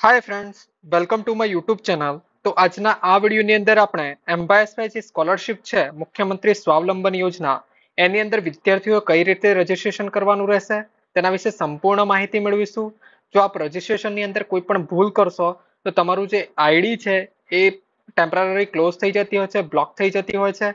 hi friends welcome to my YouTube channel તો આજના આ વિડીયોની અંદર આપણે એમ્બાયસવાય જે સ્કોલરશિપ છે મુખ્યમંત્રી સ્વાવલંબન યોજના એની અંદર વિદ્યાર્થીઓ કઈ રીતે રજીસ્ટ્રેશન કરવાનું રહેશે તેના વિશે સંપૂર્ણ માહિતી મેળવીશું જો આપ રજીસ્ટ્રેશનની અંદર કોઈ પણ ભૂલ કરશો તો તમારું જે આઈડી છે એ ટેમ્પરરી ક્લોઝ થઈ જતી હોય છે બ્લોક થઈ જતી હોય છે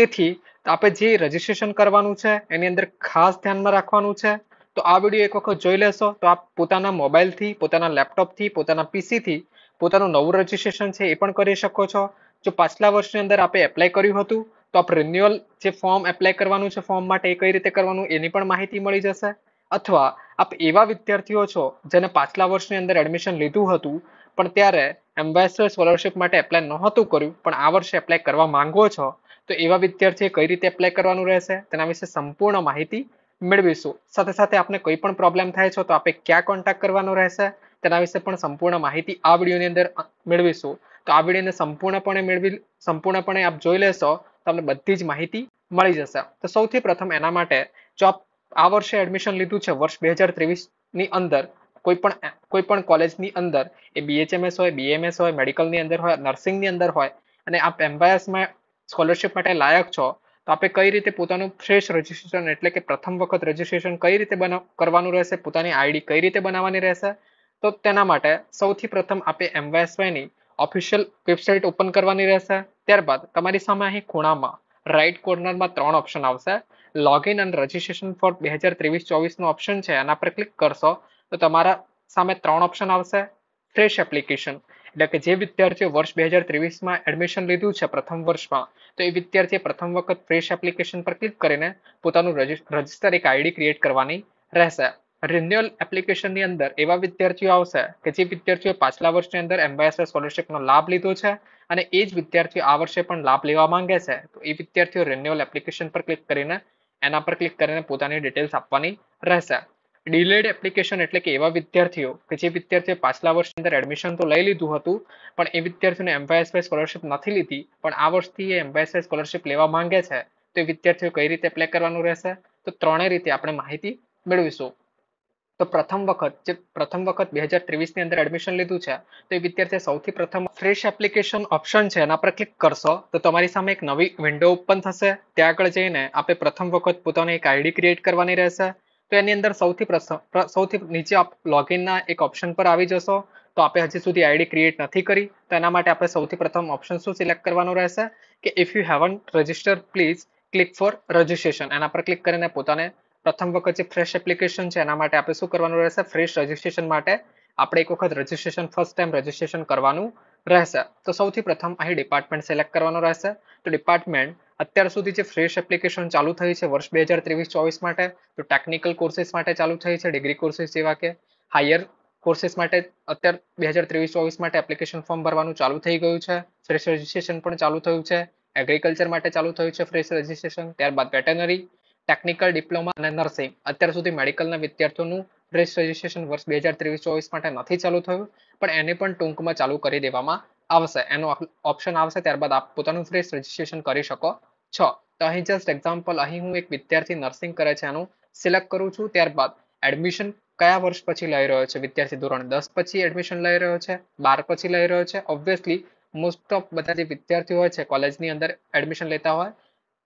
તેથી આપણે જે રજીસ્ટ્રેશન કરવાનું છે એની અંદર ખાસ ધ્યાનમાં રાખવાનું છે તો આ વિડીયો એક વખત જોઈ લેશો તો આપ પોતાના મોબાઈલથી પોતાના લેપટોપથી પોતાના પીસીથી પોતાનું નવું રજીસ્ટ્રેશન છે એ પણ કરી શકો છો જો પાછલા વર્ષની અંદર આપે એપ્લાય કર્યું હતું તો આપ રિન્યુઅલ જે ફોર્મ એપ્લાય કરવાનું છે ફોર્મ માટે એ કઈ રીતે કરવાનું એની પણ માહિતી મળી જશે અથવા આપ એવા વિદ્યાર્થીઓ છો જેને પાછલા વર્ષની અંદર એડમિશન લીધું હતું પણ ત્યારે એમ્બેસેડર સ્કોલરશિપ માટે એપ્લાય નહોતું કર્યું પણ આ વર્ષે એપ્લાય કરવા માંગો છો તો એવા વિદ્યાર્થીએ કઈ રીતે એપ્લાય કરવાનું રહેશે તેના વિશે સંપૂર્ણ માહિતી મેળવીશું સાથે સાથે આપને કોઈ પણ પ્રોબ્લેમ થાય છે તો આપે ક્યાં કોન્ટેક્ટ કરવાનો રહેશે તેના વિશે પણ સંપૂર્ણ માહિતી આ વિડીયોની અંદર મેળવીશું તો આ વિડીયોને સંપૂર્ણપણે મેળવી સંપૂર્ણપણે આપ જોઈ લેશો તમને બધી જ માહિતી મળી જશે તો સૌથી પ્રથમ એના માટે જો આપ આ વર્ષે એડમિશન લીધું છે વર્ષ બે હજાર ત્રેવીસની અંદર કોઈ પણ કોઈ પણ કોલેજની અંદર એ બીએચએમએસ હોય બીએમએસ હોય મેડિકલની અંદર હોય નર્સિંગની અંદર હોય અને આપ એમવાયએસમાં સ્કોલરશિપ માટે લાયક છો તો આપે કઈ રીતે પોતાનું ફ્રેશ રજિસ્ટ્રેશન એટલે કે પ્રથમ વખત રજિસ્ટ્રેશન કઈ રીતે કરવાનું રહેશે પોતાની આઈડી કઈ રીતે બનાવવાની રહેશે તો તેના માટે સૌથી પ્રથમ આપે એમવાયસવાયની ઓફિશિયલ વેબસાઇટ ઓપન કરવાની રહેશે ત્યારબાદ તમારી સામે અહીં ખૂણામાં રાઇટ કોર્નરમાં ત્રણ ઓપ્શન આવશે લોગિન અને રજિસ્ટ્રેશન ફોર બે હજાર ત્રેવીસ ચોવીસનો ઓપ્શન છે એના પર ક્લિક કરશો તો તમારા સામે ત્રણ ઓપ્શન આવશે ફ્રેશ એપ્લિકેશન એટલે કે જે વિદ્યાર્થીઓ વર્ષ બે હજાર ત્રેવીસમાં એડમિશન લીધું છે પ્રથમ વર્ષમાં તો એ વિદ્યાર્થીએ પ્રથમ વખત ફ્રેશ એપ્લિકેશન પર ક્લિક કરીને પોતાનું રજિસ્ટર એક આઈડી ક્રિએટ કરવાની રહેશે રિન્યુઅલ એપ્લિકેશનની અંદર એવા વિદ્યાર્થીઓ આવશે કે જે વિદ્યાર્થીઓ પાછલા વર્ષની અંદર એમ્બેસેડર સ્કોલરશિપનો લાભ લીધો છે અને એ જ વિદ્યાર્થીઓ આ વર્ષે પણ લાભ લેવા માંગે છે તો એ વિદ્યાર્થીઓ રિન્યુઅલ એપ્લિકેશન પર ક્લિક કરીને એના પર ક્લિક કરીને પોતાની ડિટેલ્સ આપવાની રહેશે ડિલેડ એપ્લિકેશન એટલે કે એવા વિદ્યાર્થીઓ કે જે વિદ્યાર્થીઓ પાછલા વર્ષની અંદર એડમિશન તો લઈ લીધું હતું પણ એ વિદ્યાર્થીઓને એમ્પાયર્સવાય સ્કોલરશિપ નથી લીધી પણ આ વર્ષથી એ એમ્પાયર્સવાય સ્કોલરશિપ લેવા માંગે છે તો એ વિદ્યાર્થીઓ કઈ રીતે એપ્લાય કરવાનું રહેશે તો ત્રણેય રીતે આપણે માહિતી મેળવીશું તો પ્રથમ વખત જે પ્રથમ વખત બે હજાર ત્રેવીસની અંદર એડમિશન લીધું છે તો એ વિદ્યાર્થીએ સૌથી પ્રથમ ફ્રેશ એપ્લિકેશન ઓપ્શન છે એના પર ક્લિક કરશો તો તમારી સામે એક નવી વિન્ડો ઓપન થશે ત્યાં આગળ જઈને આપણે પ્રથમ વખત પોતાની એક આઈડી ક્રિએટ કરવાની રહેશે તો એની અંદર સૌથી પ્રથમ સૌથી નીચે આપ લોગિનના એક ઓપ્શન પર આવી જશો તો આપણે હજી સુધી આઈડી ક્રિએટ નથી કરી તો એના માટે આપણે સૌથી પ્રથમ ઓપ્શન શું સિલેક્ટ કરવાનું રહેશે કે if you haven't register please click for registration એના પર ક્લિક કરીને પોતાને પ્રથમ વખત જે ફ્રેશ એપ્લિકેશન છે એના માટે આપણે શું કરવાનું રહેશે ફ્રેશ રજિસ્ટ્રેશન માટે આપણે એક વખત રજિસ્ટ્રેશન ફર્સ્ટ ટાઈમ રજિસ્ટ્રેશન કરવાનું રહેશે તો સૌથી પ્રથમ અહીં ડિપાર્ટમેન્ટ સિલેક્ટ કરવાનું રહેશે તો ડિપાર્ટમેન્ટ અત્યાર સુધી જે ફ્રેશ એપ્લિકેશન ચાલુ થઈ છે વર્ષ બે હજાર ત્રેવીસ ચોવીસ માટે તો ટેકનિકલ કોર્સિસ માટે ચાલુ થઈ છે ડિગ્રી કોર્સિસ જેવા કે હાયર કોર્સિસ માટે અત્યાર બે હજાર ત્રેવીસ ચોવીસ માટે એપ્લિકેશન ફોર્મ ભરવાનું ચાલુ થઈ ગયું છે ફ્રેશ રજિસ્ટ્રેશન પણ ચાલુ થયું છે એગ્રીકલ્ચર માટે ચાલુ થયું છે ફ્રેશ રજિસ્ટ્રેશન ત્યારબાદ વેટેનરી ટેકનિકલ ડિપ્લોમા અને નર્સિંગ અત્યાર સુધી મેડિકલના વિદ્યાર્થીઓનું ફ્રેશ રજિસ્ટ્રેશન વર્ષ બે હજાર ત્રેવીસ ચોવીસ માટે નથી ચાલુ થયું પણ એને પણ ટૂંકમાં ચાલુ કરી દેવામાં આવશે એનો ઓપ્શન આવશે ત્યારબાદ આપ પોતાનું ફ્રેશ રજીસ્ટ્રેશન કરી શકો છો તો અહીં જસ્ટ એક્ઝામ્પલ અહીં હું એક વિદ્યાર્થી નર્સિંગ કરે છે એનું સિલેક્ટ કરું છું ત્યારબાદ એડમિશન કયા વર્ષ પછી લઈ રહ્યો છે વિદ્યાર્થી ધોરણ દસ પછી એડમિશન લઈ રહ્યો છે બાર પછી લઈ રહ્યો છે ઓબ્વિયસલી મોસ્ટ ઓફ બધા જે વિદ્યાર્થીઓ હોય છે કોલેજની અંદર એડમિશન લેતા હોય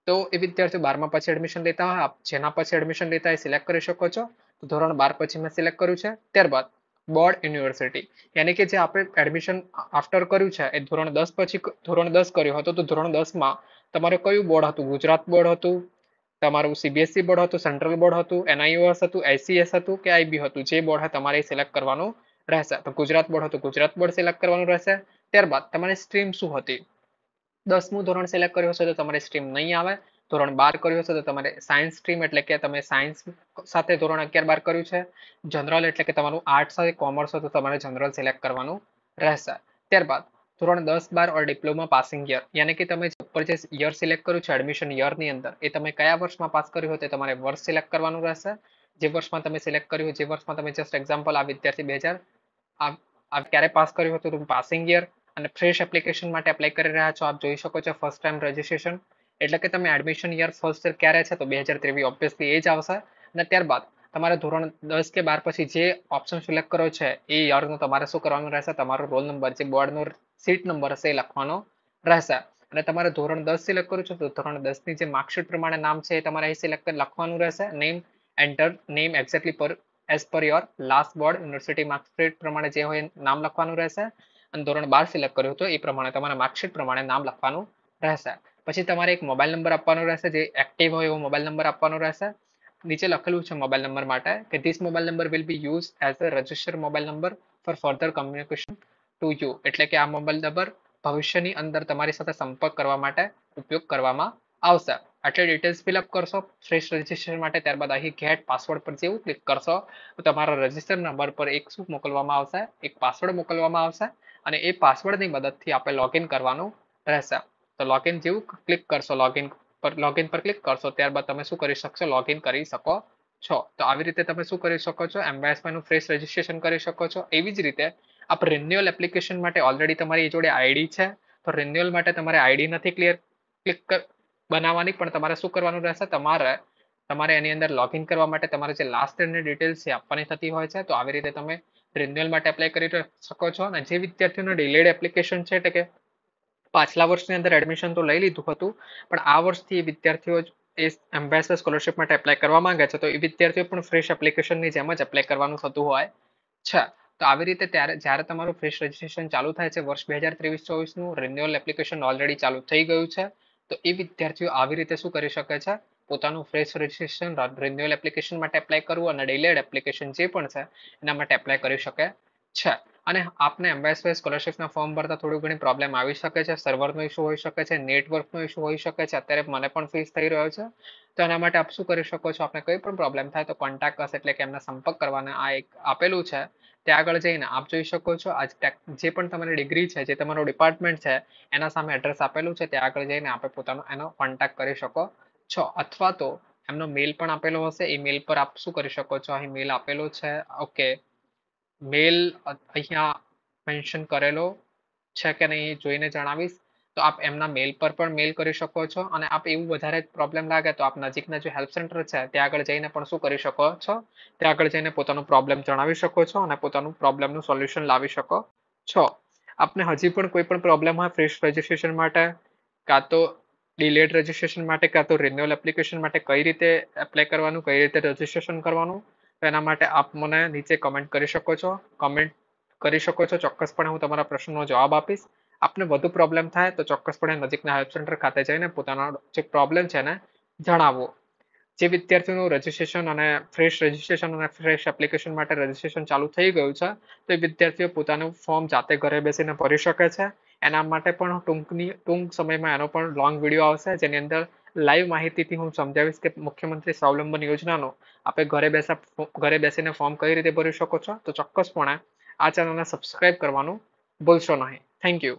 તો એ વિદ્યાર્થીઓ બારમા પછી એડમિશન લેતા હોય આપ જેના પછી એડમિશન લેતા એ સિલેક્ટ કરી શકો છો તો ધોરણ બાર પછી મેં સિલેક્ટ કર્યું છે ત્યારબાદ બોર્ડ યુનિવર્સિટી યાની કે જે આપણે એડમિશન આફ્ટર કર્યું છે એ ધોરણ દસ પછી ધોરણ દસ કર્યું હતું તો ધોરણ દસમાં તમારે કયું બોર્ડ હતું ગુજરાત બોર્ડ હતું તમારું સીબીએસસી બોર્ડ હતું સેન્ટ્રલ બોર્ડ હતું એનઆઈઓએસ હતું આઈસીએસ હતું કે આઈબી હતું જે બોર્ડ તમારે સિલેક્ટ કરવાનું રહેશે તો ગુજરાત બોર્ડ હતું ગુજરાત બોર્ડ સિલેક્ટ કરવાનું રહેશે ત્યારબાદ તમારી સ્ટ્રીમ શું હતી દસમું ધોરણ સિલેક્ટ કર્યું હશે તો તમારી સ્ટ્રીમ નહીં આવે ધોરણ બાર કર્યું હશે તો તમારે સાયન્સ સ્ટ્રીમ એટલે કે તમે સાયન્સ સાથે ધોરણ અગિયાર બાર કર્યું છે જનરલ એટલે કે તમારું આર્ટ્સ હોય કોમર્સ હોય તો તમારે જનરલ સિલેક્ટ કરવાનું રહેશે ત્યારબાદ ધોરણ દસ બાર ઓર ડિપ્લોમા પાસિંગ યર યાને કે તમે ઉપર જે યર સિલેક્ટ કર્યું છે એડમિશન યરની અંદર એ તમે કયા વર્ષમાં પાસ કર્યું હોય તે તમારે વર્ષ સિલેક્ટ કરવાનું રહેશે જે વર્ષમાં તમે સિલેક્ટ કર્યું જે વર્ષમાં તમે જસ્ટ એક્ઝામ્પલ આ વિદ્યાર્થી બે હજાર આ ક્યારે પાસ કર્યું હતું પાસિંગ યર અને ફ્રેશ એપ્લિકેશન માટે એપ્લાય કરી રહ્યા છો આપ જોઈ શકો છો ફર્સ્ટ ટાઈમ રજિસ્ટ્રેશન એટલે કે તમે એડમિશન યર ફર્સ્ટ યર ક્યારે છે તો બે હજાર ત્રેવીસ ઓબ્વિયસલી એ જ આવશે અને ત્યારબાદ તમારે ધોરણ દસ કે બાર પછી જે ઓપ્શન સિલેક્ટ કર્યો છે એ યરનો તમારે શું કરવાનું રહેશે તમારો રોલ નંબર જે બોર્ડનો સીટ નંબર હશે એ લખવાનો રહેશે અને તમારે ધોરણ દસ સિલેક્ટ કરું છું તો ધોરણ દસની જે માર્કશીટ પ્રમાણે નામ છે એ તમારે અહીં સિલેક્ટ કરી લખવાનું રહેશે name enter name exactly per as per your last board university marksheet પ્રમાણે જે હોય નામ લખવાનું રહેશે અને ધોરણ બાર સિલેક્ટ કર્યું હતું એ પ્રમાણે તમારા માર્કશીટ પ્રમાણે નામ લખવાનું રહેશે પછી તમારે એક મોબાઈલ નંબર આપવાનો રહેશે જે એક્ટિવ હોય એવો મોબાઈલ નંબર આપવાનો રહેશે નીચે લખેલું છે મોબાઈલ નંબર માટે કે this mobile number will be use as a register mobile number for further communication to you એટલે કે આ મોબાઈલ નંબર ભવિષ્યની અંદર તમારી સાથે સંપર્ક કરવા માટે ઉપયોગ કરવામાં આવશે એટલે ડિટેલ્સ ફિલઅપ કરશો શ્રેષ્ઠ રજિસ્ટ્રેશન માટે ત્યારબાદ અહીં ગેટ પાસવર્ડ પર જેવું ક્લિક કરશો તો તમારા રજિસ્ટર નંબર પર એક શું મોકલવામાં આવશે એક પાસવર્ડ મોકલવામાં આવશે અને એ પાસવર્ડની મદદથી આપણે લોગિન કરવાનું રહેશે તો લોગિન જેવું ક્લિક કરશો લોગિન પર લોગિન પર ક્લિક કરશો ત્યારબાદ તમે શું કરી શકશો લોગિન કરી શકો છો તો આવી રીતે તમે શું કરી શકો છો એમ્બાસમેન્ટનું ફ્રેશ રજિસ્ટ્રેશન કરી શકો છો એવી જ રીતે આ રિન્યુઅલ એપ્લિકેશન માટે ઓલરેડી તમારી એ જોડે આઈડી છે તો રિન્યુઅલ માટે તમારે આઈડી નથી ક્લિયર ક્લિક બનાવવાની પણ તમારે શું કરવાનું રહેશે તમારે તમારે એની અંદર લોગિન કરવા માટે તમારે જે લાસ્ટ એન્ડની ડિટેલ્સ છે આપવાની થતી હોય છે તો આવી રીતે તમે રિન્યુઅલ માટે એપ્લાય કરી શકો છો અને જે વિદ્યાર્થીઓનો ડિલેડ એપ્લિકેશન છે એટલે કે પાછલા વર્ષની અંદર એડમિશન તો લઈ લીધું હતું પણ આ વર્ષથી વિદ્યાર્થીઓ એ એમ્બેસર સ્કોલરશિપ માટે એપ્લાય કરવા માંગે છે તો એ વિદ્યાર્થીઓ પણ ફ્રેશ એપ્લિકેશનની જેમ જ એપ્લાય કરવાનું થતું હોય છે તો આવી રીતે ત્યારે જ્યારે તમારું ફ્રેશ રજિસ્ટ્રેશન ચાલુ થાય છે વર્ષ બે હજાર ત્રેવીસ ચોવીસનું રિન્યુઅલ એપ્લિકેશન ઓલરેડી ચાલુ થઈ ગયું છે તો એ વિદ્યાર્થીઓ આવી રીતે શું કરી શકે છે પોતાનું ફ્રેશ રજિસ્ટ્રેશન રિન્યુઅલ એપ્લિકેશન માટે એપ્લાય કરવું અને ડેલેડ એપ્લિકેશન જે પણ છે એના માટે એપ્લાય કરી શકે છે અને આપને એમવાયસવાય સ્કોલરશિપના ફોર્મ ભરતા થોડી ઘણી પ્રોબ્લેમ આવી શકે છે સર્વરનો ઇશ્યુ હોઈ શકે છે નેટવર્કનો ઇશ્યુ હોઈ શકે છે અત્યારે મને પણ ફેસ થઈ રહ્યો છે તો એના માટે આપ શું કરી શકો છો આપને કંઈ પણ પ્રોબ્લેમ થાય તો કોન્ટેક્ટ કરશે એટલે કે એમને સંપર્ક કરવાના આ એક આપેલું છે ત્યાં આગળ જઈને આપ જોઈ શકો છો આજ જે પણ તમારી ડિગ્રી છે જે તમારું ડિપાર્ટમેન્ટ છે એના સામે એડ્રેસ આપેલું છે ત્યાં આગળ જઈને આપે પોતાનો એનો કોન્ટેક્ટ કરી શકો છો અથવા તો એમનો મેલ પણ આપેલો હશે એ મેલ પર આપ શું કરી શકો છો અહીં મેલ આપેલો છે ઓકે મેલ અહીંયા મેન્શન કરેલો છે કે નહીં એ જોઈને જણાવીશ તો આપ એમના મેલ પર પણ મેલ કરી શકો છો અને આપ એવું વધારે પ્રોબ્લેમ લાગે તો આપ નજીકના જે હેલ્પ સેન્ટર છે ત્યાં આગળ જઈને પણ શું કરી શકો છો ત્યાં આગળ જઈને પોતાનો પ્રોબ્લેમ જણાવી શકો છો અને પોતાનું પ્રોબ્લેમનું સોલ્યુશન લાવી શકો છો આપને હજી પણ કોઈ પણ પ્રોબ્લેમ હોય ફ્રેશ રજિસ્ટ્રેશન માટે કાં તો ડિલેડ રજિસ્ટ્રેશન માટે કાં તો રિન્યુઅલ એપ્લિકેશન માટે કઈ રીતે એપ્લાય કરવાનું કઈ રીતે રજિસ્ટ્રેશન કરવાનું તો એના માટે આપ મને નીચે કમેન્ટ કરી શકો છો કમેન્ટ કરી શકો છો ચોક્કસપણે હું તમારા પ્રશ્નનો જવાબ આપીશ આપને વધુ પ્રોબ્લેમ થાય તો ચોક્કસપણે નજીકના હેલ્પ સેન્ટર ખાતે જઈને પોતાનો જે પ્રોબ્લેમ છે એને જણાવો જે વિદ્યાર્થીઓનું રજિસ્ટ્રેશન અને ફ્રેશ રજિસ્ટ્રેશન અને ફ્રેશ એપ્લિકેશન માટે રજિસ્ટ્રેશન ચાલુ થઈ ગયું છે તો એ વિદ્યાર્થીઓ પોતાનું ફોર્મ જાતે ઘરે બેસીને ભરી શકે છે એના માટે પણ ટૂંકની ટૂંક સમયમાં એનો પણ લોંગ વિડીયો આવશે જેની અંદર લાઈવ માહિતીથી હું સમજાવીશ કે મુખ્યમંત્રી સ્વાવલંબન યોજનાનો આપણે ઘરે બેસા ઘરે બેસીને ફોર્મ કઈ રીતે ભરી શકો છો તો ચોક્કસપણે આ ચેનલને સબસ્ક્રાઇબ કરવાનું ભૂલશો નહીં થેન્ક યુ